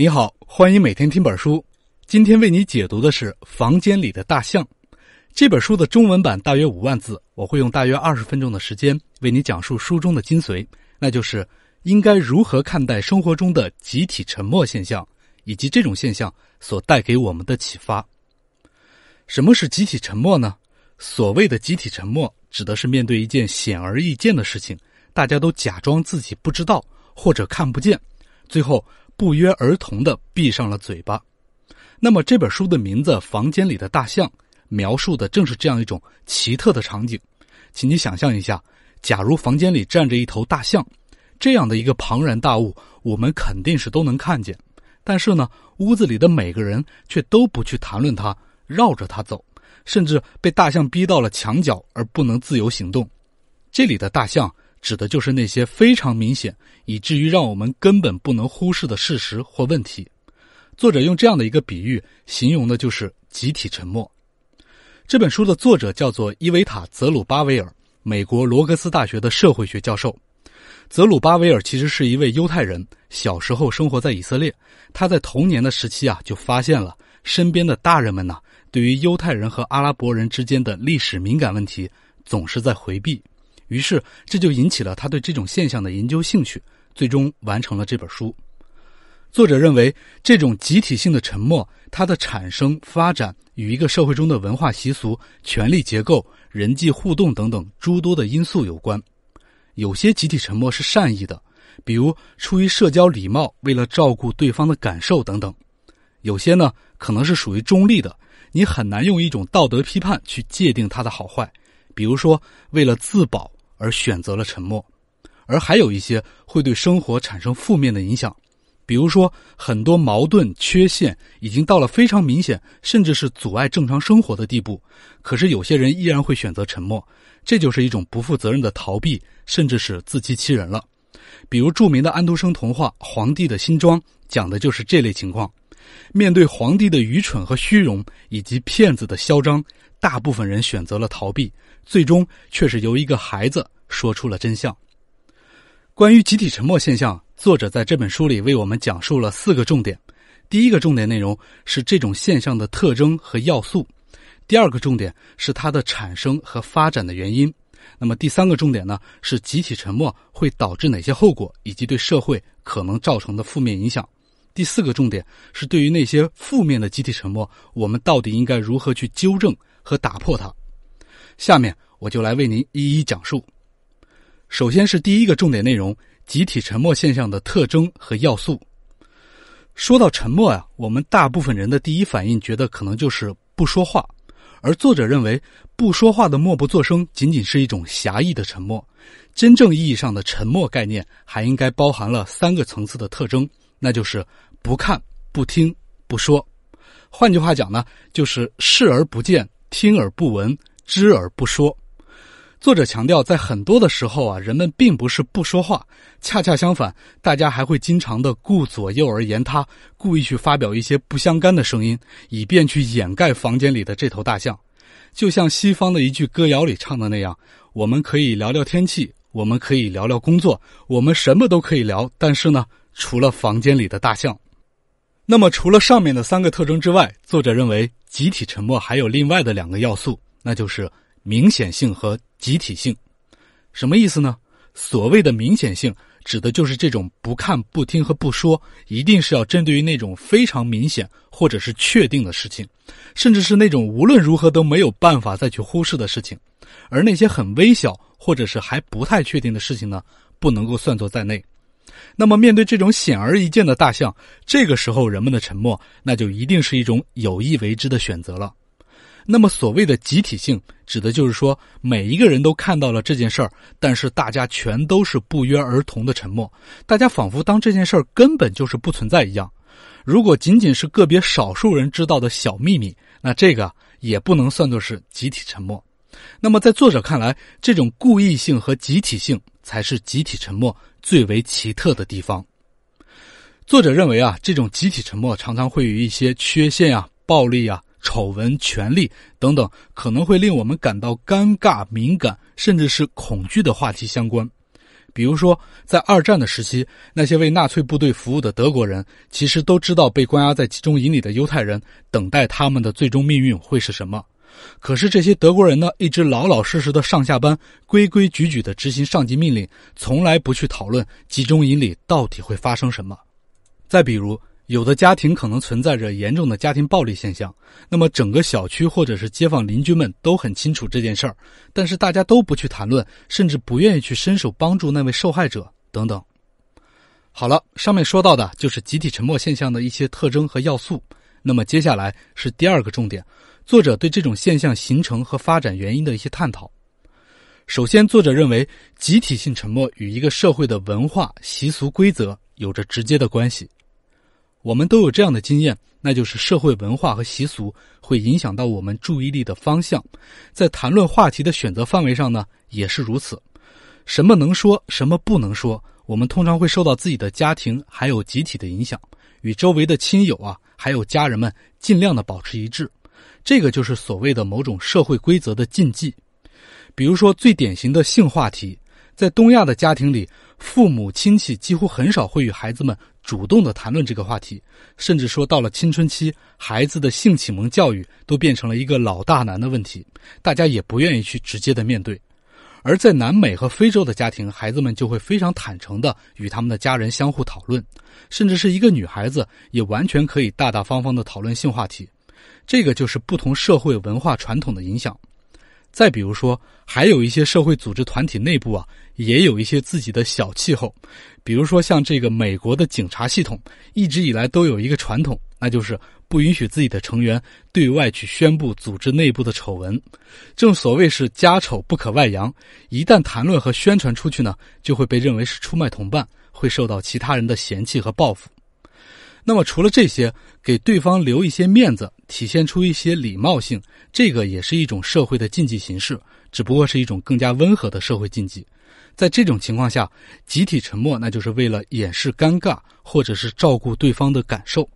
你好，欢迎每天听本书。今天为你解读的是《房间里的大象》这本书的中文版，大约五万字。我会用大约二十分钟的时间为你讲述书中的精髓，那就是应该如何看待生活中的集体沉默现象，以及这种现象所带给我们的启发。什么是集体沉默呢？所谓的集体沉默，指的是面对一件显而易见的事情，大家都假装自己不知道或者看不见，最后。不约而同的闭上了嘴巴。那么这本书的名字《房间里的大象》，描述的正是这样一种奇特的场景。请你想象一下，假如房间里站着一头大象，这样的一个庞然大物，我们肯定是都能看见。但是呢，屋子里的每个人却都不去谈论它，绕着它走，甚至被大象逼到了墙角而不能自由行动。这里的大象。指的就是那些非常明显，以至于让我们根本不能忽视的事实或问题。作者用这样的一个比喻，形容的就是集体沉默。这本书的作者叫做伊维塔·泽鲁巴维尔，美国罗格斯大学的社会学教授。泽鲁巴维尔其实是一位犹太人，小时候生活在以色列。他在童年的时期啊，就发现了身边的大人们呢，对于犹太人和阿拉伯人之间的历史敏感问题，总是在回避。于是，这就引起了他对这种现象的研究兴趣，最终完成了这本书。作者认为，这种集体性的沉默，它的产生发展与一个社会中的文化习俗、权力结构、人际互动等等诸多的因素有关。有些集体沉默是善意的，比如出于社交礼貌，为了照顾对方的感受等等；有些呢，可能是属于中立的，你很难用一种道德批判去界定它的好坏。比如说，为了自保。而选择了沉默，而还有一些会对生活产生负面的影响，比如说很多矛盾缺陷已经到了非常明显，甚至是阻碍正常生活的地步。可是有些人依然会选择沉默，这就是一种不负责任的逃避，甚至是自欺欺人了。比如著名的安徒生童话《皇帝的新装》，讲的就是这类情况。面对皇帝的愚蠢和虚荣，以及骗子的嚣张，大部分人选择了逃避。最终却是由一个孩子说出了真相。关于集体沉默现象，作者在这本书里为我们讲述了四个重点。第一个重点内容是这种现象的特征和要素；第二个重点是它的产生和发展的原因；那么第三个重点呢，是集体沉默会导致哪些后果，以及对社会可能造成的负面影响；第四个重点是对于那些负面的集体沉默，我们到底应该如何去纠正和打破它。下面我就来为您一一讲述。首先是第一个重点内容：集体沉默现象的特征和要素。说到沉默啊，我们大部分人的第一反应觉得可能就是不说话，而作者认为不说话的默不作声仅仅是一种狭义的沉默，真正意义上的沉默概念还应该包含了三个层次的特征，那就是不看、不听、不说。换句话讲呢，就是视而不见、听而不闻。知而不说，作者强调，在很多的时候啊，人们并不是不说话，恰恰相反，大家还会经常的顾左右而言他，故意去发表一些不相干的声音，以便去掩盖房间里的这头大象。就像西方的一句歌谣里唱的那样：“我们可以聊聊天气，我们可以聊聊工作，我们什么都可以聊，但是呢，除了房间里的大象。”那么，除了上面的三个特征之外，作者认为集体沉默还有另外的两个要素。那就是明显性和集体性，什么意思呢？所谓的明显性，指的就是这种不看不听和不说，一定是要针对于那种非常明显或者是确定的事情，甚至是那种无论如何都没有办法再去忽视的事情。而那些很微小或者是还不太确定的事情呢，不能够算作在内。那么，面对这种显而易见的大象，这个时候人们的沉默，那就一定是一种有意为之的选择了。那么，所谓的集体性，指的就是说，每一个人都看到了这件事儿，但是大家全都是不约而同的沉默，大家仿佛当这件事儿根本就是不存在一样。如果仅仅是个别少数人知道的小秘密，那这个也不能算作是集体沉默。那么，在作者看来，这种故意性和集体性才是集体沉默最为奇特的地方。作者认为啊，这种集体沉默常常会与一些缺陷啊、暴力啊、丑闻、权力等等，可能会令我们感到尴尬、敏感，甚至是恐惧的话题相关。比如说，在二战的时期，那些为纳粹部队服务的德国人，其实都知道被关押在集中营里的犹太人，等待他们的最终命运会是什么。可是这些德国人呢，一直老老实实的上下班，规规矩矩的执行上级命令，从来不去讨论集中营里到底会发生什么。再比如。有的家庭可能存在着严重的家庭暴力现象，那么整个小区或者是街坊邻居们都很清楚这件事儿，但是大家都不去谈论，甚至不愿意去伸手帮助那位受害者等等。好了，上面说到的就是集体沉默现象的一些特征和要素。那么接下来是第二个重点，作者对这种现象形成和发展原因的一些探讨。首先，作者认为集体性沉默与一个社会的文化习俗规则有着直接的关系。我们都有这样的经验，那就是社会文化和习俗会影响到我们注意力的方向，在谈论话题的选择范围上呢也是如此。什么能说，什么不能说，我们通常会受到自己的家庭还有集体的影响，与周围的亲友啊还有家人们尽量的保持一致。这个就是所谓的某种社会规则的禁忌，比如说最典型的性话题。在东亚的家庭里，父母亲戚几乎很少会与孩子们主动的谈论这个话题，甚至说到了青春期，孩子的性启蒙教育都变成了一个老大难的问题，大家也不愿意去直接的面对。而在南美和非洲的家庭，孩子们就会非常坦诚的与他们的家人相互讨论，甚至是一个女孩子也完全可以大大方方的讨论性话题。这个就是不同社会文化传统的影响。再比如说，还有一些社会组织团体内部啊，也有一些自己的小气候。比如说，像这个美国的警察系统，一直以来都有一个传统，那就是不允许自己的成员对外去宣布组织内部的丑闻。正所谓是家丑不可外扬，一旦谈论和宣传出去呢，就会被认为是出卖同伴，会受到其他人的嫌弃和报复。那么除了这些，给对方留一些面子，体现出一些礼貌性，这个也是一种社会的禁忌形式，只不过是一种更加温和的社会禁忌。在这种情况下，集体沉默，那就是为了掩饰尴尬，或者是照顾对方的感受。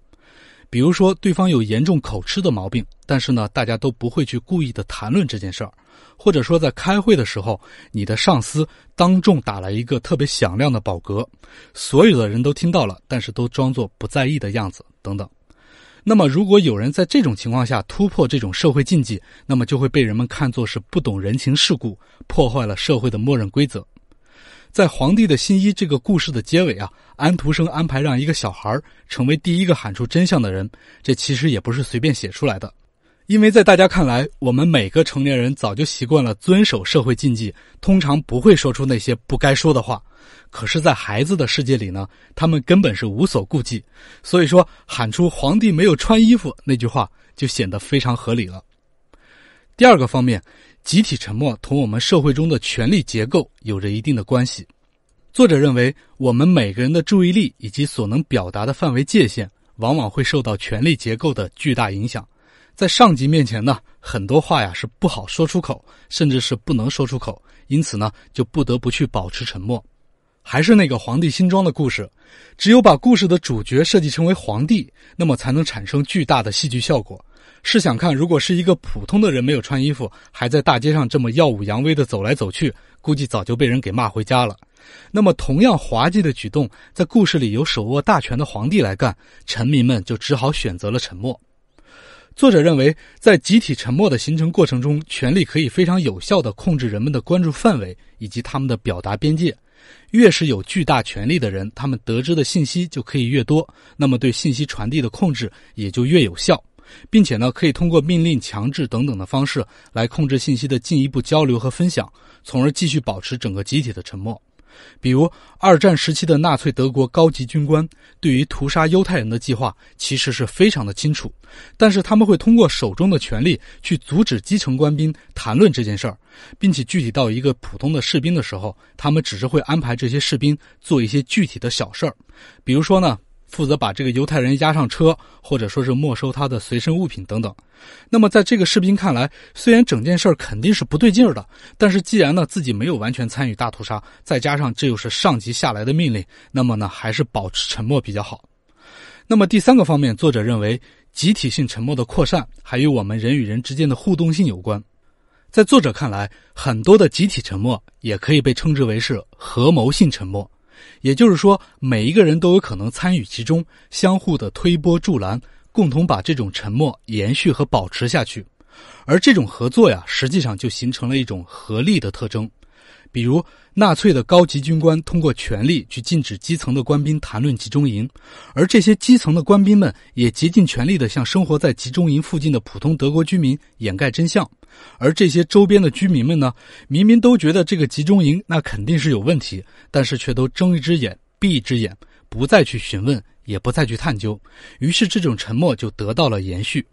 比如说，对方有严重口吃的毛病，但是呢，大家都不会去故意的谈论这件事儿，或者说在开会的时候，你的上司当众打了一个特别响亮的饱嗝，所有的人都听到了，但是都装作不在意的样子等等。那么，如果有人在这种情况下突破这种社会禁忌，那么就会被人们看作是不懂人情世故，破坏了社会的默认规则。在皇帝的新衣这个故事的结尾啊，安徒生安排让一个小孩成为第一个喊出真相的人，这其实也不是随便写出来的。因为在大家看来，我们每个成年人早就习惯了遵守社会禁忌，通常不会说出那些不该说的话。可是，在孩子的世界里呢，他们根本是无所顾忌，所以说喊出“皇帝没有穿衣服”那句话就显得非常合理了。第二个方面。集体沉默同我们社会中的权力结构有着一定的关系。作者认为，我们每个人的注意力以及所能表达的范围界限，往往会受到权力结构的巨大影响。在上级面前呢，很多话呀是不好说出口，甚至是不能说出口，因此呢，就不得不去保持沉默。还是那个皇帝新装的故事，只有把故事的主角设计成为皇帝，那么才能产生巨大的戏剧效果。试想看，如果是一个普通的人没有穿衣服，还在大街上这么耀武扬威的走来走去，估计早就被人给骂回家了。那么，同样滑稽的举动，在故事里由手握大权的皇帝来干，臣民们就只好选择了沉默。作者认为，在集体沉默的形成过程中，权力可以非常有效地控制人们的关注范围以及他们的表达边界。越是有巨大权力的人，他们得知的信息就可以越多，那么对信息传递的控制也就越有效。并且呢，可以通过命令、强制等等的方式，来控制信息的进一步交流和分享，从而继续保持整个集体的沉默。比如二战时期的纳粹德国高级军官，对于屠杀犹太人的计划其实是非常的清楚，但是他们会通过手中的权力去阻止基层官兵谈论这件事儿，并且具体到一个普通的士兵的时候，他们只是会安排这些士兵做一些具体的小事儿，比如说呢。负责把这个犹太人押上车，或者说是没收他的随身物品等等。那么，在这个士兵看来，虽然整件事儿肯定是不对劲儿的，但是既然呢自己没有完全参与大屠杀，再加上这又是上级下来的命令，那么呢还是保持沉默比较好。那么第三个方面，作者认为集体性沉默的扩散还与我们人与人之间的互动性有关。在作者看来，很多的集体沉默也可以被称之为是合谋性沉默。也就是说，每一个人都有可能参与其中，相互的推波助澜，共同把这种沉默延续和保持下去。而这种合作呀，实际上就形成了一种合力的特征。比如，纳粹的高级军官通过权力去禁止基层的官兵谈论集中营，而这些基层的官兵们也竭尽全力地向生活在集中营附近的普通德国居民掩盖真相。而这些周边的居民们呢，明明都觉得这个集中营那肯定是有问题，但是却都睁一只眼闭一只眼，不再去询问，也不再去探究，于是这种沉默就得到了延续。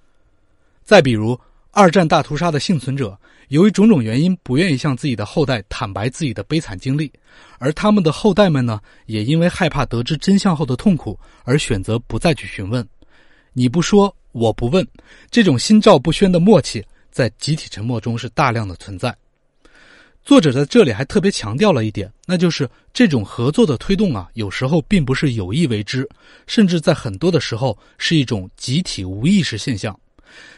再比如，二战大屠杀的幸存者，由于种种原因不愿意向自己的后代坦白自己的悲惨经历，而他们的后代们呢，也因为害怕得知真相后的痛苦，而选择不再去询问。你不说，我不问，这种心照不宣的默契。在集体沉默中是大量的存在。作者在这里还特别强调了一点，那就是这种合作的推动啊，有时候并不是有意为之，甚至在很多的时候是一种集体无意识现象。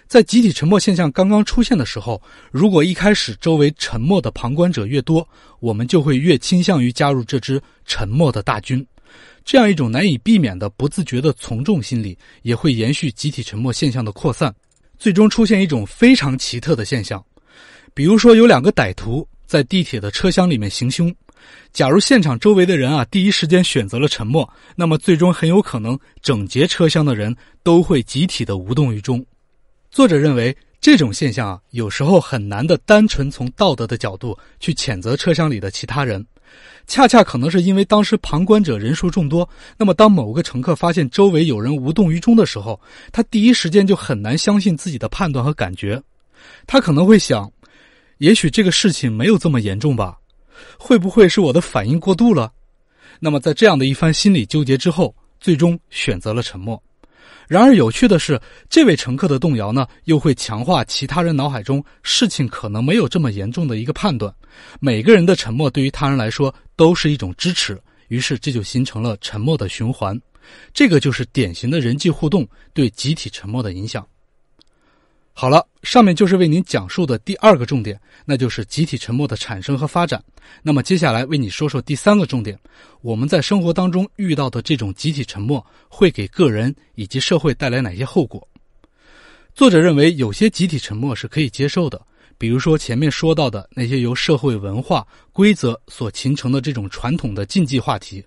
在集体沉默现象刚刚出现的时候，如果一开始周围沉默的旁观者越多，我们就会越倾向于加入这支沉默的大军。这样一种难以避免的不自觉的从众心理，也会延续集体沉默现象的扩散。最终出现一种非常奇特的现象，比如说有两个歹徒在地铁的车厢里面行凶，假如现场周围的人啊第一时间选择了沉默，那么最终很有可能整节车厢的人都会集体的无动于衷。作者认为。这种现象啊，有时候很难的，单纯从道德的角度去谴责车厢里的其他人，恰恰可能是因为当时旁观者人数众多。那么，当某个乘客发现周围有人无动于衷的时候，他第一时间就很难相信自己的判断和感觉，他可能会想：也许这个事情没有这么严重吧，会不会是我的反应过度了？那么，在这样的一番心理纠结之后，最终选择了沉默。然而有趣的是，这位乘客的动摇呢，又会强化其他人脑海中事情可能没有这么严重的一个判断。每个人的沉默对于他人来说都是一种支持，于是这就形成了沉默的循环。这个就是典型的人际互动对集体沉默的影响。好了，上面就是为您讲述的第二个重点，那就是集体沉默的产生和发展。那么接下来为你说说第三个重点，我们在生活当中遇到的这种集体沉默会给个人以及社会带来哪些后果？作者认为有些集体沉默是可以接受的，比如说前面说到的那些由社会文化规则所形成的这种传统的禁忌话题。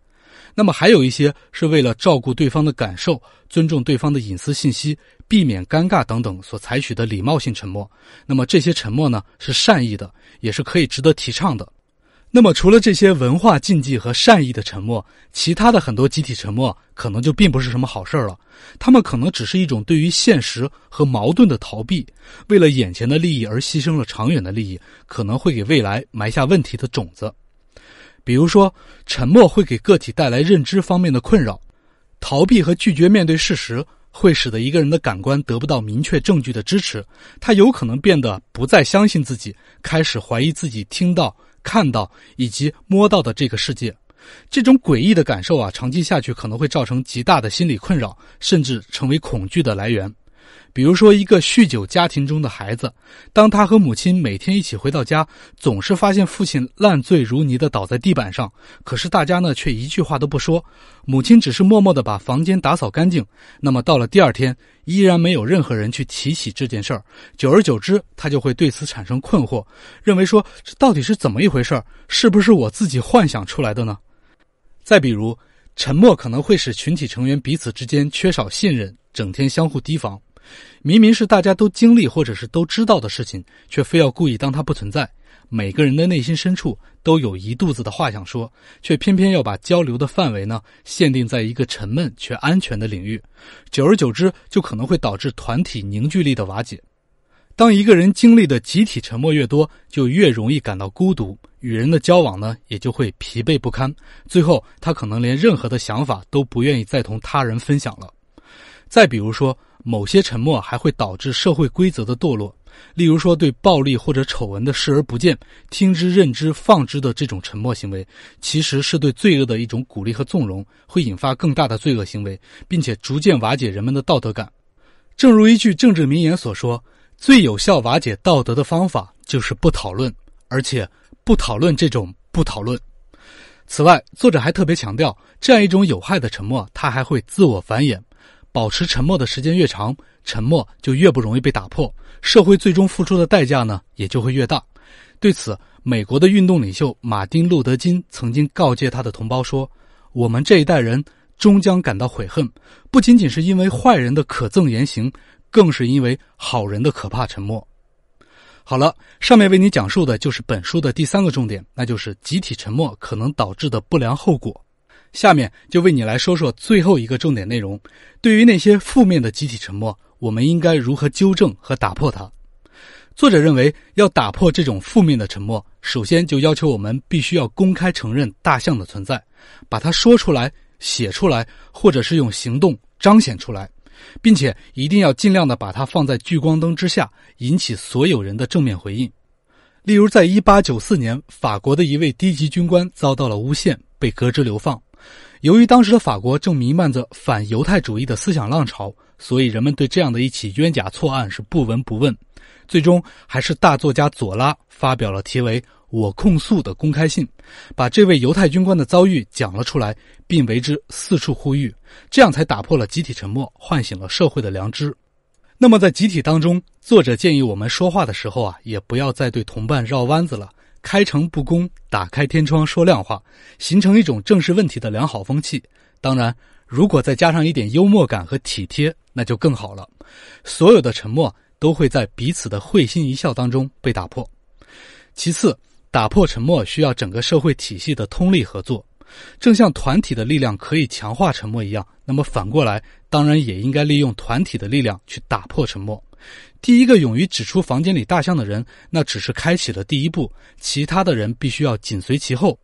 那么还有一些是为了照顾对方的感受，尊重对方的隐私信息。避免尴尬等等所采取的礼貌性沉默，那么这些沉默呢是善意的，也是可以值得提倡的。那么除了这些文化禁忌和善意的沉默，其他的很多集体沉默可能就并不是什么好事儿了。他们可能只是一种对于现实和矛盾的逃避，为了眼前的利益而牺牲了长远的利益，可能会给未来埋下问题的种子。比如说，沉默会给个体带来认知方面的困扰，逃避和拒绝面对事实。会使得一个人的感官得不到明确证据的支持，他有可能变得不再相信自己，开始怀疑自己听到、看到以及摸到的这个世界。这种诡异的感受啊，长期下去可能会造成极大的心理困扰，甚至成为恐惧的来源。比如说，一个酗酒家庭中的孩子，当他和母亲每天一起回到家，总是发现父亲烂醉如泥的倒在地板上，可是大家呢却一句话都不说，母亲只是默默的把房间打扫干净。那么到了第二天，依然没有任何人去提起这件事儿。久而久之，他就会对此产生困惑，认为说这到底是怎么一回事儿？是不是我自己幻想出来的呢？再比如，沉默可能会使群体成员彼此之间缺少信任，整天相互提防。明明是大家都经历或者是都知道的事情，却非要故意当它不存在。每个人的内心深处都有一肚子的话想说，却偏偏要把交流的范围呢限定在一个沉闷却安全的领域。久而久之，就可能会导致团体凝聚力的瓦解。当一个人经历的集体沉默越多，就越容易感到孤独，与人的交往呢也就会疲惫不堪。最后，他可能连任何的想法都不愿意再同他人分享了。再比如说。某些沉默还会导致社会规则的堕落，例如说对暴力或者丑闻的视而不见、听之任之、放之的这种沉默行为，其实是对罪恶的一种鼓励和纵容，会引发更大的罪恶行为，并且逐渐瓦解人们的道德感。正如一句政治名言所说：“最有效瓦解道德的方法就是不讨论，而且不讨论这种不讨论。”此外，作者还特别强调，这样一种有害的沉默，它还会自我繁衍。保持沉默的时间越长，沉默就越不容易被打破，社会最终付出的代价呢，也就会越大。对此，美国的运动领袖马丁·路德·金曾经告诫他的同胞说：“我们这一代人终将感到悔恨，不仅仅是因为坏人的可憎言行，更是因为好人的可怕沉默。”好了，上面为你讲述的就是本书的第三个重点，那就是集体沉默可能导致的不良后果。下面就为你来说说最后一个重点内容。对于那些负面的集体沉默，我们应该如何纠正和打破它？作者认为，要打破这种负面的沉默，首先就要求我们必须要公开承认大象的存在，把它说出来、写出来，或者是用行动彰显出来，并且一定要尽量的把它放在聚光灯之下，引起所有人的正面回应。例如，在一八九四年，法国的一位低级军官遭到了诬陷，被革职流放。由于当时的法国正弥漫着反犹太主义的思想浪潮，所以人们对这样的一起冤假错案是不闻不问。最终，还是大作家左拉发表了题为《我控诉》的公开信，把这位犹太军官的遭遇讲了出来，并为之四处呼吁，这样才打破了集体沉默，唤醒了社会的良知。那么，在集体当中，作者建议我们说话的时候啊，也不要再对同伴绕弯子了。开诚布公，打开天窗说亮话，形成一种正视问题的良好风气。当然，如果再加上一点幽默感和体贴，那就更好了。所有的沉默都会在彼此的会心一笑当中被打破。其次，打破沉默需要整个社会体系的通力合作。正像团体的力量可以强化沉默一样，那么反过来，当然也应该利用团体的力量去打破沉默。第一个勇于指出房间里大象的人，那只是开启了第一步，其他的人必须要紧随其后。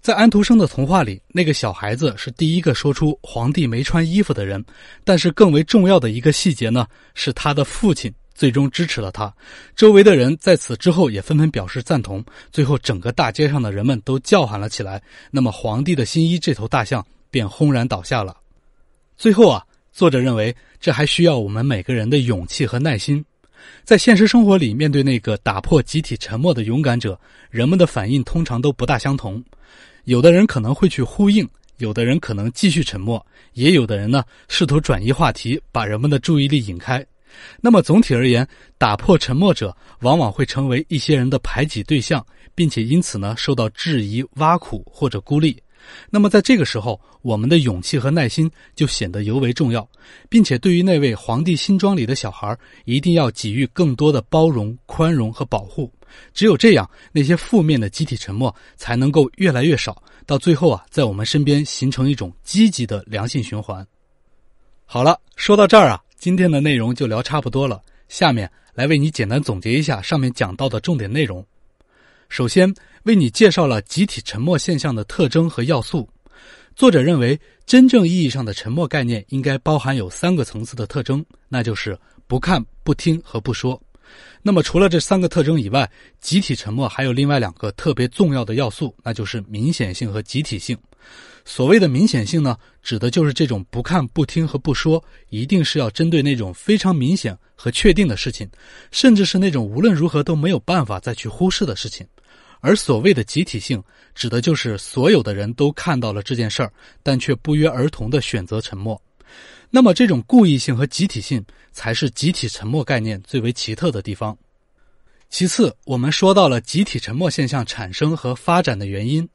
在安徒生的童话里，那个小孩子是第一个说出皇帝没穿衣服的人，但是更为重要的一个细节呢，是他的父亲最终支持了他，周围的人在此之后也纷纷表示赞同，最后整个大街上的人们都叫喊了起来，那么皇帝的新衣这头大象便轰然倒下了。最后啊。作者认为，这还需要我们每个人的勇气和耐心。在现实生活里，面对那个打破集体沉默的勇敢者，人们的反应通常都不大相同。有的人可能会去呼应，有的人可能继续沉默，也有的人呢试图转移话题，把人们的注意力引开。那么总体而言，打破沉默者往往会成为一些人的排挤对象，并且因此呢受到质疑、挖苦或者孤立。那么，在这个时候，我们的勇气和耐心就显得尤为重要，并且对于那位皇帝新装里的小孩，一定要给予更多的包容、宽容和保护。只有这样，那些负面的集体沉默才能够越来越少，到最后啊，在我们身边形成一种积极的良性循环。好了，说到这儿啊，今天的内容就聊差不多了。下面来为你简单总结一下上面讲到的重点内容。首先，为你介绍了集体沉默现象的特征和要素。作者认为，真正意义上的沉默概念应该包含有三个层次的特征，那就是不看、不听和不说。那么，除了这三个特征以外，集体沉默还有另外两个特别重要的要素，那就是明显性和集体性。所谓的明显性呢，指的就是这种不看、不听和不说，一定是要针对那种非常明显和确定的事情，甚至是那种无论如何都没有办法再去忽视的事情。而所谓的集体性，指的就是所有的人都看到了这件事儿，但却不约而同的选择沉默。那么，这种故意性和集体性，才是集体沉默概念最为奇特的地方。其次，我们说到了集体沉默现象产生和发展的原因。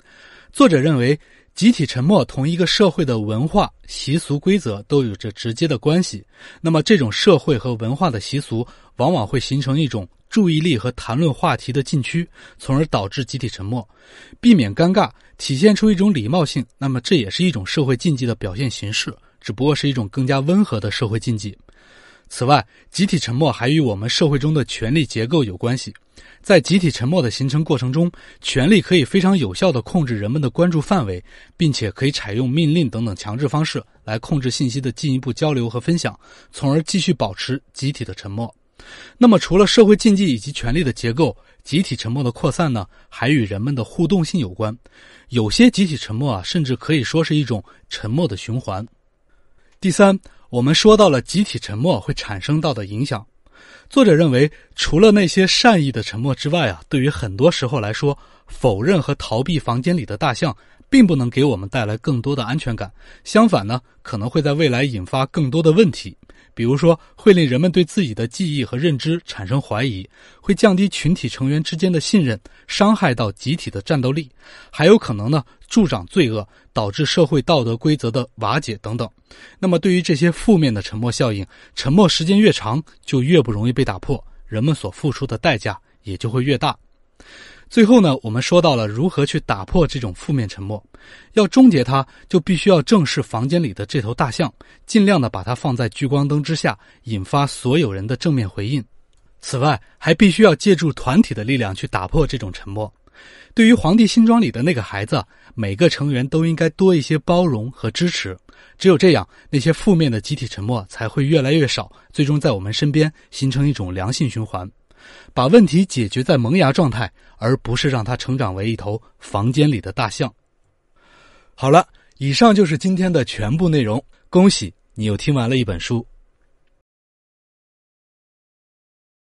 作者认为，集体沉默同一个社会的文化习俗规则都有着直接的关系。那么，这种社会和文化的习俗。往往会形成一种注意力和谈论话题的禁区，从而导致集体沉默，避免尴尬，体现出一种礼貌性。那么，这也是一种社会禁忌的表现形式，只不过是一种更加温和的社会禁忌。此外，集体沉默还与我们社会中的权力结构有关系。在集体沉默的形成过程中，权力可以非常有效的控制人们的关注范围，并且可以采用命令等等强制方式来控制信息的进一步交流和分享，从而继续保持集体的沉默。那么，除了社会禁忌以及权力的结构，集体沉默的扩散呢，还与人们的互动性有关。有些集体沉默啊，甚至可以说是一种沉默的循环。第三，我们说到了集体沉默会产生到的影响。作者认为，除了那些善意的沉默之外啊，对于很多时候来说，否认和逃避房间里的大象。并不能给我们带来更多的安全感，相反呢，可能会在未来引发更多的问题，比如说会令人们对自己的记忆和认知产生怀疑，会降低群体成员之间的信任，伤害到集体的战斗力，还有可能呢助长罪恶，导致社会道德规则的瓦解等等。那么，对于这些负面的沉默效应，沉默时间越长，就越不容易被打破，人们所付出的代价也就会越大。最后呢，我们说到了如何去打破这种负面沉默，要终结它，就必须要正视房间里的这头大象，尽量的把它放在聚光灯之下，引发所有人的正面回应。此外，还必须要借助团体的力量去打破这种沉默。对于《皇帝新装》里的那个孩子，每个成员都应该多一些包容和支持。只有这样，那些负面的集体沉默才会越来越少，最终在我们身边形成一种良性循环。把问题解决在萌芽状态，而不是让它成长为一头房间里的大象。好了，以上就是今天的全部内容。恭喜你又听完了一本书。